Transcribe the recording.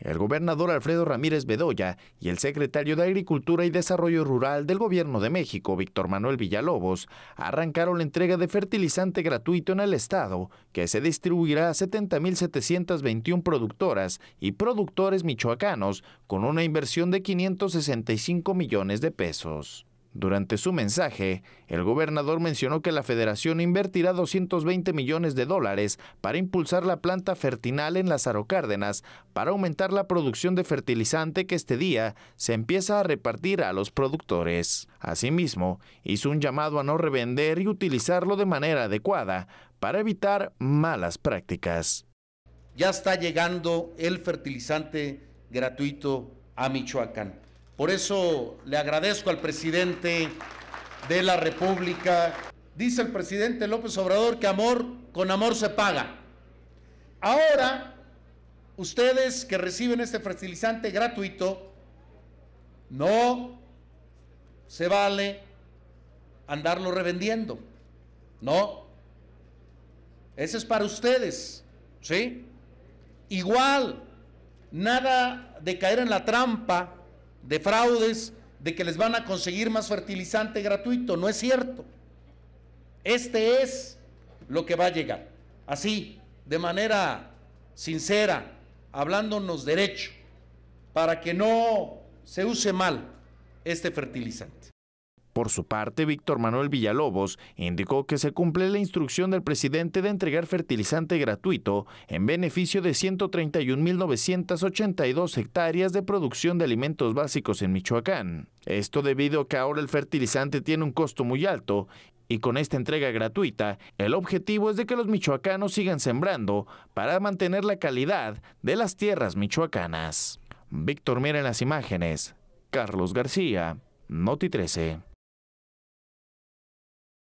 el gobernador Alfredo Ramírez Bedoya y el secretario de Agricultura y Desarrollo Rural del Gobierno de México, Víctor Manuel Villalobos, arrancaron la entrega de fertilizante gratuito en el Estado, que se distribuirá a 70.721 productoras y productores michoacanos con una inversión de 565 millones de pesos. Durante su mensaje, el gobernador mencionó que la federación invertirá 220 millones de dólares para impulsar la planta Fertinal en las Cárdenas para aumentar la producción de fertilizante que este día se empieza a repartir a los productores. Asimismo, hizo un llamado a no revender y utilizarlo de manera adecuada para evitar malas prácticas. Ya está llegando el fertilizante gratuito a Michoacán. Por eso le agradezco al presidente de la República. Dice el presidente López Obrador que amor con amor se paga. Ahora, ustedes que reciben este fertilizante gratuito, no se vale andarlo revendiendo. No. Ese es para ustedes. ¿Sí? Igual, nada de caer en la trampa de fraudes, de que les van a conseguir más fertilizante gratuito. No es cierto. Este es lo que va a llegar. Así, de manera sincera, hablándonos derecho, para que no se use mal este fertilizante. Por su parte, Víctor Manuel Villalobos indicó que se cumple la instrucción del presidente de entregar fertilizante gratuito en beneficio de 131.982 hectáreas de producción de alimentos básicos en Michoacán. Esto debido a que ahora el fertilizante tiene un costo muy alto y con esta entrega gratuita, el objetivo es de que los michoacanos sigan sembrando para mantener la calidad de las tierras michoacanas. Víctor, miren las imágenes. Carlos García, Noti 13.